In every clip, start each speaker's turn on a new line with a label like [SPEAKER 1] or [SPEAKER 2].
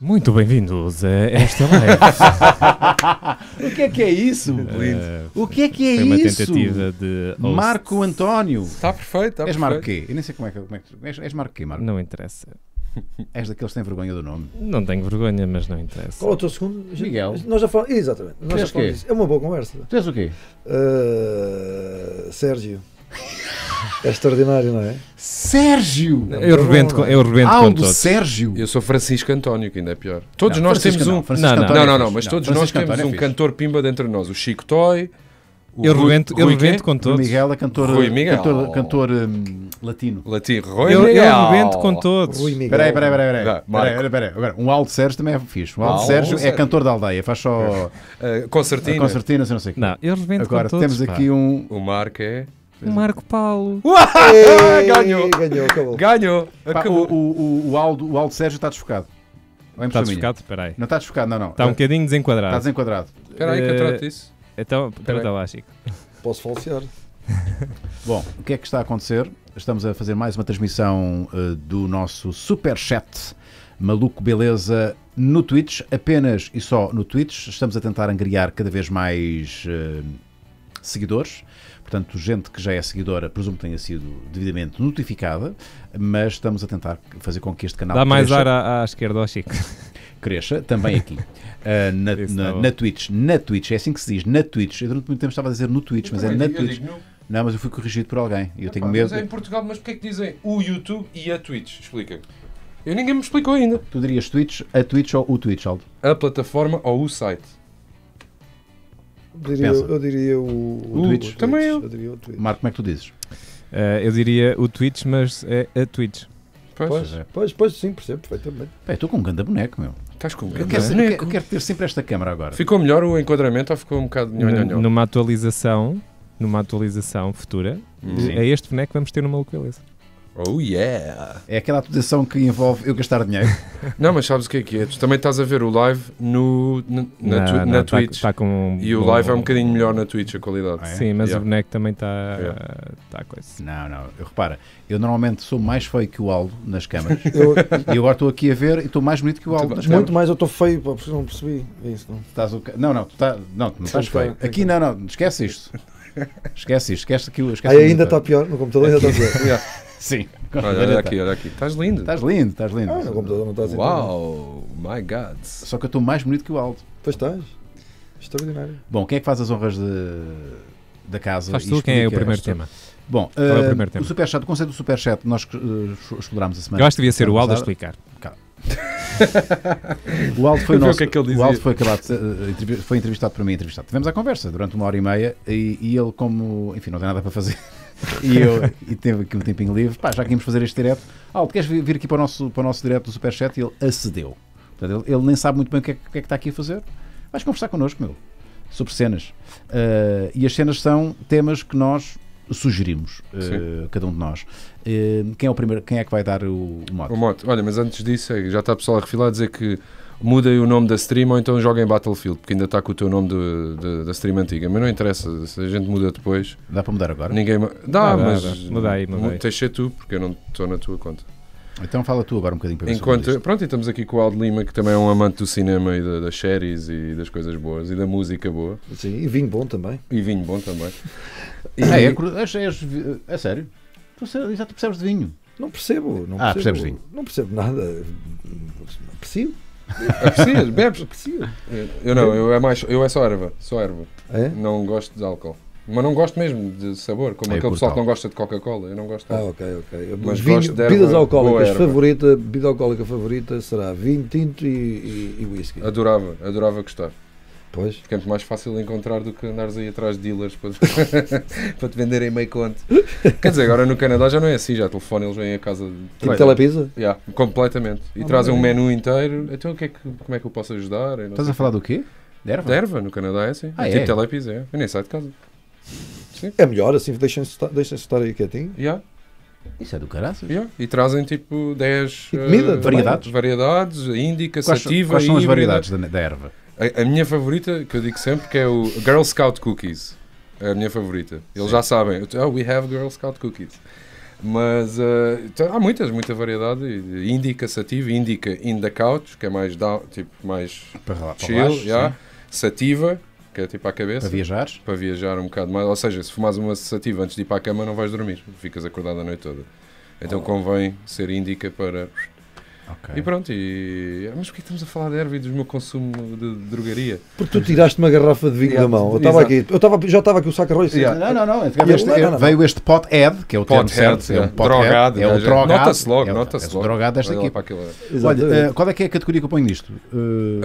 [SPEAKER 1] Muito bem-vindos a esta é live.
[SPEAKER 2] o que é que é isso?
[SPEAKER 1] Uh, o que é que é foi uma Tentativa de host. Marco António. Está perfeito, está és Marco quê? Eu nem sei como é que, como é que és, és Marco quê, Marco? Não interessa. És daqueles que têm vergonha do nome? Não tenho vergonha, mas não interessa. Qual é o teu segundo?
[SPEAKER 3] Miguel. Nós já falamos. Exatamente. Nós já falamos É uma boa conversa. Tu és o quê? Uh, Sérgio. é extraordinário, não é?
[SPEAKER 4] Sérgio! eu rebento com, eu rebento ah, com todos. Sérgio! Eu sou Francisco António, que ainda é pior. Todos não, nós Francisco temos não, um. Francisco não, António não, é não, não, mas todos Francisco nós temos António é um cantor pimba dentro de nós. O Chico Toy. eu rebento, Rui, eu rebento com todos. Rui Miguel é cantor, Rui eh, Miguel. cantor,
[SPEAKER 2] cantor um, latino. Latino. Rui eu, Miguel. Eu rebento com todos. Rui Miguel. Peraí, peraí, peraí. peraí. peraí, peraí, peraí. Agora, um Aldo Sérgio também é fixe. Um Aldo, Aldo Sérgio, é Sérgio é cantor da aldeia. Faz só... Uh, eh, concertina. concertina, se não sei o quê. Não, eu rebento Agora, com todos. Agora, temos pá. aqui
[SPEAKER 4] um... O Marco é...
[SPEAKER 1] O Marco Paulo.
[SPEAKER 4] ganhou. Ganhou, acabou. Ganhou.
[SPEAKER 2] Pá, acabou. o, o, o, Aldo, o Aldo Sérgio está desfocado.
[SPEAKER 1] Está desfocado? Espera aí. Não está desfocado, não, não. Está um bocadinho desenquadrado. Está desenquadrado.
[SPEAKER 4] Espera aí que eu eh, trato isso.
[SPEAKER 1] Então, pergunta lá, Chico.
[SPEAKER 3] Posso falsear.
[SPEAKER 2] Bom, o que é que está a acontecer? Estamos a fazer mais uma transmissão uh, do nosso super chat Maluco Beleza no Twitch, apenas e só no Twitch. Estamos a tentar angriar cada vez mais uh, seguidores Portanto, gente que já é seguidora, presumo que tenha sido devidamente notificada, mas estamos a tentar fazer com que este canal. Dá mais ar
[SPEAKER 1] à, à esquerda ao Chico.
[SPEAKER 2] Cresça, também aqui. Uh, na, na, tá na, Twitch. Na Twitch, é assim que se diz, na Twitch. Eu durante muito tempo estava a dizer no Twitch, mas é na Twitch. Não, mas eu fui corrigido por alguém. Eu tenho medo. Mas é em
[SPEAKER 4] Portugal, mas porquê é que dizem o YouTube e a Twitch? Explica. Eu ninguém me explicou ainda. Tu dirias Twitch, a Twitch ou o Twitch, Aldo? A plataforma ou o site diria, eu diria
[SPEAKER 3] o, o, o Twitch. Também eu. eu diria o Twitch.
[SPEAKER 1] Marco, como é que tu dizes? Uh, eu diria o Twitch, mas é a Twitch. Pois, pois, é.
[SPEAKER 3] pois, pois, sim, percebo perfeitamente.
[SPEAKER 1] Pé, estou com um grande boneco, meu.
[SPEAKER 2] Estás com um grande
[SPEAKER 4] eu quero, boneco. Eu quero, ter sempre esta câmara agora. Ficou melhor o enquadramento ou ficou um bocado... Nho, nho, nho.
[SPEAKER 1] Numa atualização, numa atualização futura, Sim. Hum. é este boneco que vamos ter numa
[SPEAKER 4] localização Oh yeah! É aquela posição que envolve eu gastar dinheiro. Não, mas sabes o que é que é? Tu também estás a ver o live no, na, na, não, tu, na tá- Twitch. Tá com, e o live um, é um bocadinho melhor na Twitch a qualidade. É? Sim, mas yeah. o boneco também está yeah. tá coisa. Não, não. Eu, repara,
[SPEAKER 2] eu normalmente sou mais feio que o Aldo nas câmaras. eu, eu agora estou aqui a ver e estou mais bonito que o Aldo nas câmaras. Muito
[SPEAKER 3] mais eu estou feio, pô, não percebi. É isso, não?
[SPEAKER 2] Estás o, não, não, tu tá, não, tu não estás feio. Aqui não, não, esquece isto. Esquece isto, esquece aquilo. Esquece Aí ainda está pior, no computador ainda está pior. Sim. Olha, olha aqui, olha aqui. Estás lindo. Estás lindo, estás lindo. Ah, o computador não está assim. Uau, my God. Só que eu estou mais bonito que o Aldo. Pois estás. Extraordinário. Bom, quem é que faz as honras de, da casa? Faz tu, quem é o primeiro tema? Bom, Qual é o, eh, primeiro tema? o Superchat, o conceito do Superchat, nós uh, explorámos a semana. Eu acho que devia ser o Aldo a explicar. o Aldo foi, nosso, que é que o Aldo foi, acabado, eh, foi entrevistado por mim, entrevistado. Tivemos a conversa durante uma hora e meia e, e ele, como, enfim, não tem nada para fazer, e eu e teve aqui um tempinho livre. Pá, já que íamos fazer este direto, Aldo, queres vir aqui para o nosso, para o nosso direto do Superchat? E ele acedeu. Portanto, ele, ele, nem sabe muito bem o que, é, o que, é, que está aqui a fazer. Vais conversar connosco, meu, sobre cenas. Uh, e as cenas são temas que nós sugerimos, uh, cada um de nós.
[SPEAKER 4] Uh, quem, é o primeiro, quem é que vai dar o, o mote? O mote. Olha, mas antes disso, é, já está a pessoa a refilar a dizer que mudem o nome da stream ou então joguem Battlefield, porque ainda está com o teu nome de, de, da stream antiga. Mas não interessa, se a gente muda depois. Dá para mudar agora? Ninguém. Dá, dá mas. Muda aí, muda aí. Deixa tu, porque eu não estou na tua conta. Então fala tu agora um bocadinho para Enquanto, Pronto, e estamos aqui com o Aldo Lima, que também é um amante do cinema e da, das séries e das coisas boas e da música boa. Sim, e vinho
[SPEAKER 3] bom também. E vinho bom também. É, e... É, é, é, é sério. Tu, já tu percebes de vinho. Não percebo. Não ah, percebo, percebes vinho. Não percebo nada. Percebo.
[SPEAKER 4] Aprecias, é bebes, aprecias. É eu não, eu é, mais, eu é só erva, só erva. É? Não gosto de álcool. Mas não gosto mesmo de sabor, como é aquele pessoal que não gosta de Coca-Cola. Eu não gosto. Ah, ok,
[SPEAKER 3] ok. Mas vinho, gosto de erva, bebidas alcoólicas favorita, bebida alcoólica favorita será vinho
[SPEAKER 4] tinto e, e, e whisky. Adorava, adorava gostar. Pois. Porque é muito mais fácil encontrar do que andares aí atrás de dealers para, para te venderem meio conto. Quer dizer, agora no Canadá já não é assim, já telefone, eles vêm a casa. De tipo telepisa? Yeah, completamente. E oh, trazem um menu inteiro. Então que é que, como é que eu posso ajudar? Estás a falar do quê? De erva? De erva, no Canadá é assim. Ah, é, tipo é tipo telepisa, é.
[SPEAKER 3] Eu nem saio de casa. Sim. É melhor, assim deixem-se estar, deixem estar aí quietinho. Yeah. Isso é do caraças.
[SPEAKER 4] Yeah. E trazem tipo 10 uh, eh, variedades. variedades, índica, quais, sativa. Quais são as variedades da, da erva? A, a, minha favorita, que eu digo sempre, que é o Girl Scout Cookies. É a minha favorita. Eles Sim. já sabem. Oh, we have Girl Scout Cookies. Mas uh, há muitas, muita variedade. Indica sativa, indica in the couch, que é mais, down, tipo, mais para lá, chill. Para baixo, yeah. Sativa, que é tipo à cabeça. Para viajar. Para viajar um bocado mais. Ou seja, se fumares uma sativa antes de ir para a cama, não vais dormir. Ficas acordado a noite toda. Então oh. convém ser indica para Okay. E pronto, e... mas porquê é estamos a falar de erva e do meu consumo de drogaria? Porque tu tiraste uma garrafa de vinho yeah. da mão. Eu estava aqui,
[SPEAKER 3] eu tava, já estava aqui o saco arroz. Yeah. Não, não, não, este, este, não, não, não. Veio este que é o termo certo. É um drogado. É um drogado. Nota-se
[SPEAKER 2] logo, é, nota-se é logo. É drogado desta aqui. Olha, eh,
[SPEAKER 3] qual é que é a categoria que
[SPEAKER 2] eu ponho nisto? Uh,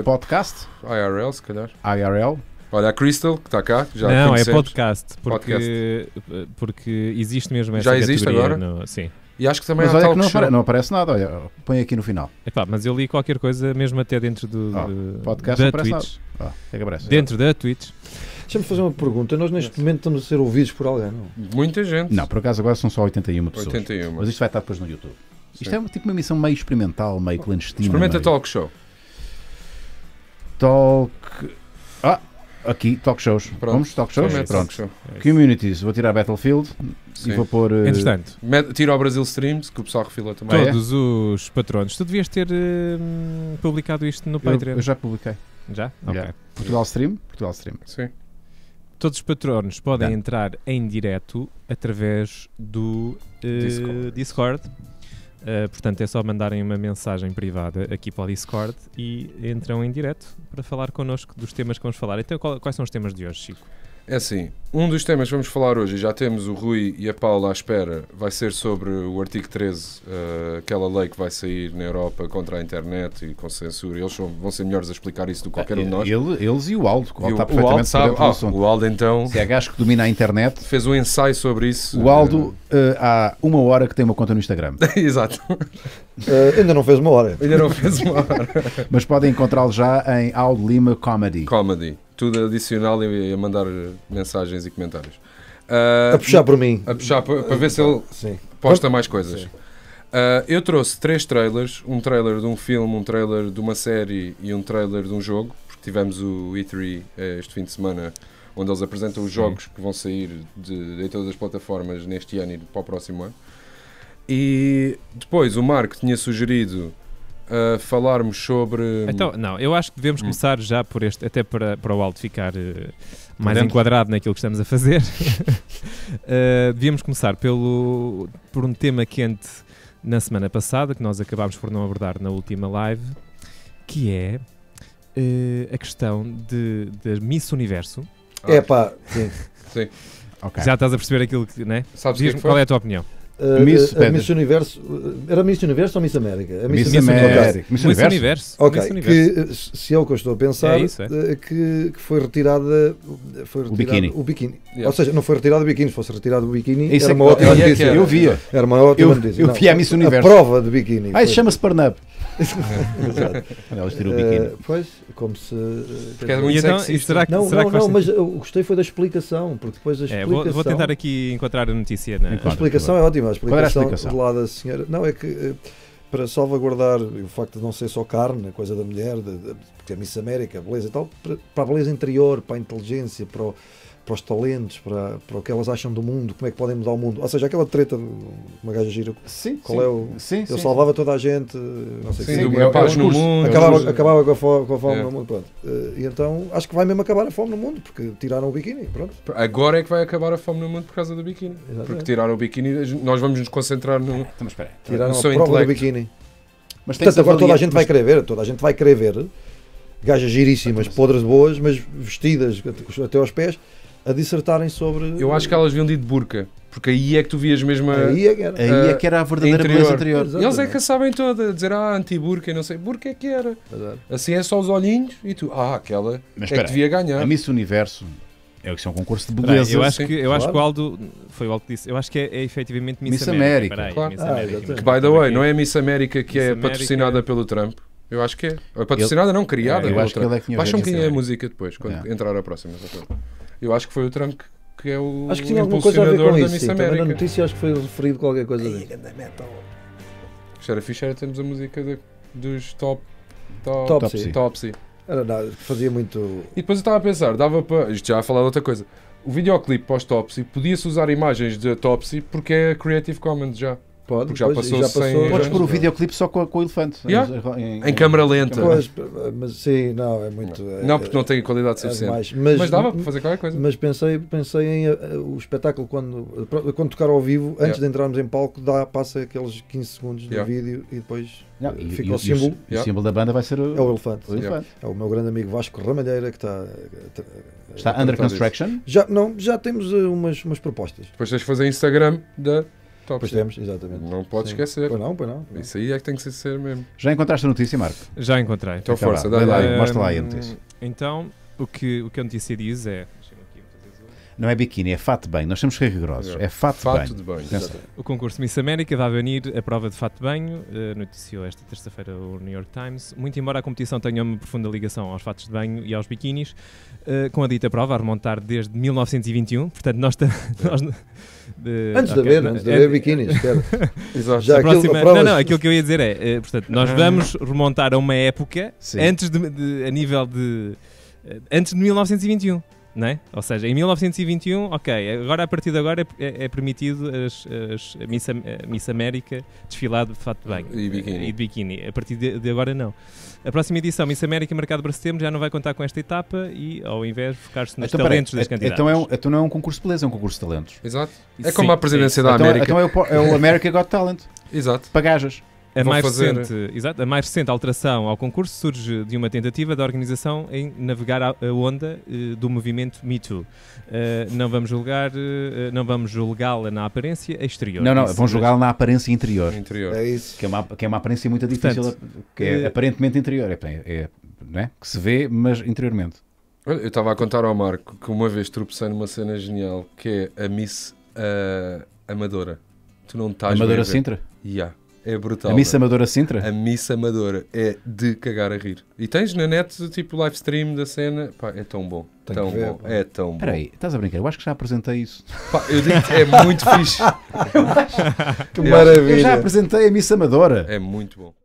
[SPEAKER 4] uh, podcast? IRL, se calhar. IRL? Olha, a Crystal, que está cá, já Não, é podcast porque, podcast.
[SPEAKER 1] porque existe mesmo
[SPEAKER 4] essa Já existe
[SPEAKER 2] agora? No, sim.
[SPEAKER 1] E acho que também mas há olha que não, apare não
[SPEAKER 2] aparece nada, olha, põe aqui no final.
[SPEAKER 1] Epá, mas eu li qualquer coisa mesmo até dentro do oh, podcast da Twitch. Ah, é aparece, dentro já. da Twitch.
[SPEAKER 3] Deixa-me fazer uma pergunta. Nós neste momento estamos a ser ouvidos por alguém, não?
[SPEAKER 2] Muita gente. Não, por acaso agora são só 81 pessoas. 81. Mas isto vai estar depois no YouTube. Sim. Isto é uma, tipo
[SPEAKER 3] uma missão meio experimental, meio clandestina. Experimenta meio...
[SPEAKER 4] talk show.
[SPEAKER 2] Talk. Ah, Aqui, talk shows. Pronto. Vamos, talk shows? É Pronto. É show. Communities, vou tirar Battlefield Sim. e vou pôr. Uh... Eh, Entretanto,
[SPEAKER 4] tiro ao Brasil Streams, que o pessoal refila também. Ah, é? Todos
[SPEAKER 2] é? os patronos. Tu devias ter uh,
[SPEAKER 1] publicado isto no Patreon. Eu, eu já publiquei. Já? Ok. Já. Portugal Stream? Portugal Stream. Sim. Todos os patronos podem entrar em direto através do uh, Discord. Discord Uh, portanto, é só mandarem uma mensagem privada aqui para o Discord e entram em direto para falar connosco dos temas que vamos falar. Então, qual, quais são os temas de
[SPEAKER 4] hoje, Chico? É assim, um dos temas que vamos falar hoje, já temos o Rui e a Paula à espera, vai ser sobre o artigo 13, uh, eh, aquela lei que vai sair na Europa contra a internet e com censura. Eles vão ser melhores a explicar isso do que qualquer um de nós. Ele, eles e o Aldo, que o, está perfeitamente Aldo sabe, ah,
[SPEAKER 2] assunto. O Aldo, então. Se é gajo que domina a internet. Fez um ensaio sobre isso. O Aldo, uh, há uma hora que tem uma conta no Instagram. Exato. Uh, ainda não fez uma hora. Ainda não fez uma hora. Mas podem encontrá-lo já em Aldo Lima Comedy.
[SPEAKER 4] Comedy tudo adicional e a mandar mensagens e comentários. Uh, a ah, puxar por mim. A puxar para ver se ele sim. posta mais coisas. Uh, eu trouxe três trailers: um trailer de um filme, um trailer de uma série e um trailer de um jogo. Porque tivemos o E3 eh, este fim de semana, onde eles apresentam os jogos que vão sair de, de, todas as plataformas neste ano e para o próximo ano. E depois o Marco tinha sugerido uh, falarmos sobre. Então, não, eu acho que devemos hum.
[SPEAKER 1] começar já por este, até para, para o Alto ficar uh, mais Podemos? enquadrado naquilo que estamos a fazer. uh, devíamos começar pelo, por um tema quente na semana passada, que nós acabámos por não abordar na última live, que é eh, a questão de, de Miss Universo. É pá, sim. sim. Okay. Já estás a perceber aquilo que. Né? Sabes é Diz-me qual é a tua opinião. Uh, Miss, uh, Miss
[SPEAKER 3] Universo. Eh, era Miss Universo ou Miss América? A Miss, Miss, Miss América. Miss Universo. Universo. Ok, Miss Universo. que se é o que eu estou a pensar, é isso, é? Que, que, foi retirada, foi o biquíni. O biquíni. Yeah. Ou seja, não foi retirado o biquíni, se fosse retirado o biquíni, isso era é uma é, ótima notícia. Eu via. Era uma ótima eu, notícia. Eu, eu via a Miss Universo. A prova de biquíni. Ah, chama-se Parnab. É. Exato. Elas é o Uh, pois, como se. Porque eh, então, será que, não, será não, que não, mas eu gostei foi da explicação, porque depois a explicação. É, vou, vou, tentar
[SPEAKER 1] aqui encontrar a
[SPEAKER 3] notícia. Né? Enquanto, a explicação é ótima. A explicação, Qual explicação? da senhora. Não, é que eh, para salvaguardar o facto de não ser só carne, coisa da mulher, de, de, porque é Miss América, beleza e tal, para, para a beleza interior, para a inteligência, para o para os talentos, para, para o que elas acham do mundo, como é que podem mudar o mundo. Ou seja, aquela treta, uma gaja gira, sim, qual é sim, é o... Sim, eu sim, salvava toda a gente, não sei sim, que, é, no mundo. Acabava, acabava com a fome, com a fome é. no mundo, pronto. Eh, e então, acho que vai mesmo acabar a fome no mundo, porque tiraram o biquíni, pronto.
[SPEAKER 4] Agora é que vai acabar a fome no mundo por causa do biquíni. Porque tiraram o biquíni, nós vamos nos concentrar no... Estamos então, espera. Tiraram no prova do biquíni. Mas Portanto, agora toda a gente vai querer ver,
[SPEAKER 3] toda a gente vai querer ver gajas giríssimas, então, podres boas, mas vestidas até aos pés, a dissertarem sobre. Eu acho que
[SPEAKER 4] elas vinham de burca. Porque aí é que tu vias mesmo a. Aí é que era, é a, é que era a verdadeira interior. beleza e Eles é que a sabem toda, dizer ah, anti-burca e não sei. Burca é que era. Exato. Assim é só os olhinhos e tu, ah, aquela Mas, é que devia ganhar. A Miss Universo é que é um concurso de beleza. Eu acho, que, eu claro. acho que o
[SPEAKER 1] Aldo foi o Aldo que disse. Eu acho que é, é efetivamente Miss, Miss América. América. Aí, claro. Miss ah, América. que, by the way, não é Miss
[SPEAKER 4] América que é Miss é América. patrocinada pelo Trump? Eu
[SPEAKER 3] acho que é. é patrocinada, ele... não criada. É, eu acho Trump. que ele é que Baixa um bocadinho a
[SPEAKER 4] música depois, quando entrar a próxima. Eu acho que foi o Trump que é o acho que tinha a Miss América. Na
[SPEAKER 3] notícia acho que foi referido
[SPEAKER 4] qualquer coisa dele. Isto era fixe, era termos a música de, dos top,
[SPEAKER 3] top, Topsy. Topsy. Era, não, fazia muito.
[SPEAKER 4] E depois eu estava a pensar, dava para. Isto já a falar de outra coisa. O videoclipe pós-Topsy podia-se usar imagens de Topsy porque é Creative Commons já.
[SPEAKER 3] Pode, porque já passou, já passou Podes pôr o
[SPEAKER 4] videoclipe só com, com o elefante. Yeah. Em, em, em, câmera lenta. Pois,
[SPEAKER 3] eh, mas sim, não, é muito. Não, é, não porque eh, não tem qualidade é suficiente. É mas, mas, dava para fazer qualquer coisa. Mas pensei, pensei em uh, o espetáculo quando, quando tocar ao vivo, antes yeah. de entrarmos em palco, dá, passa aqueles 15 segundos do vídeo e depois não, e, fica e, o símbolo. o, símbolo da banda vai ser o, é o elefante. O elefante. É o meu grande amigo Vasco Ramalheira que está. Está under construction? Já, não, já temos uh, umas, umas propostas.
[SPEAKER 4] Depois tens de fazer Instagram da. De top pois temos, exatamente. Não pode Sim. esquecer. Pois não, pois não, Isso aí é que tem que ser mesmo. Já encontraste a notícia, Marco?
[SPEAKER 2] Já encontrei. Então, então força, dá lá, dá lá, mostra lá aí a
[SPEAKER 1] notícia. Então, o que, o que a notícia diz é
[SPEAKER 2] não é biquíni, é fato bem. Nós temos que ser rigorosos. É, é fato, fato bem. banho.
[SPEAKER 1] O concurso Miss América vai venir a prova de fato de banho, eh, noticiou esta terça-feira o New York Times. Muito embora a competição tenha uma profunda ligação aos fatos de banho e aos biquínis, eh, com a dita prova a remontar desde 1921, portanto nós... nós de, antes de haver, okay, antes de haver biquínis, Exato. Já próxima, aquilo, não, é não, aquilo que eu ia dizer é, eh, portanto, nós ah. vamos remontar a uma época Sim. antes de, de, a nível de antes de 1921. Né? Ou seja, em 1921, ok, agora a partir de agora é, é, é permitido as, as, a, Miss, a Miss América desfilar de fato de banho e biquíni. de biquíni. A partir de, de, agora, não. A próxima edição, Miss América, marcada para setembro, já não vai contar com esta etapa e, ao invés, focar-se nos então, talentos peraí, das é, candidatas. Então,
[SPEAKER 2] é um, então não é um concurso de beleza, é um concurso de talentos. Exato. É Sim, como a presidência da então é, América. Então, então o, é o America Got Talent. Exato. Pagajas a mais fazer... recente,
[SPEAKER 1] exato, a mais recente alteração ao concurso surge de uma tentativa da organização em navegar a, onda uh, do movimento Me Too. Uh, não vamos julgar, uh, não vamos julgá-la na aparência exterior. Não, não, vão julgá-la
[SPEAKER 2] na aparência interior. interior. É isso. Que é uma, que é uma aparência muito difícil, Portanto, que é
[SPEAKER 4] aparentemente interior, é, é, é,
[SPEAKER 2] não é? que se vê, mas interiormente.
[SPEAKER 4] Eu estava a contar ao Marco que uma vez tropecei numa cena genial que é a Miss Amadora. Tu não estás. Amadora Sintra? Ya. Yeah. É brutal. A Miss Amadora Sintra? A Miss Amadora é de cagar a rir. E tens na net, tipo, live stream da cena. Pá, é tão bom. É tão bom. Pá. É tão bom.
[SPEAKER 2] estás a brincar? Eu acho que já apresentei isso. Pá, eu digo é muito fixe. que maravilha. Eu já é. apresentei a Miss Amadora.
[SPEAKER 4] É muito bom.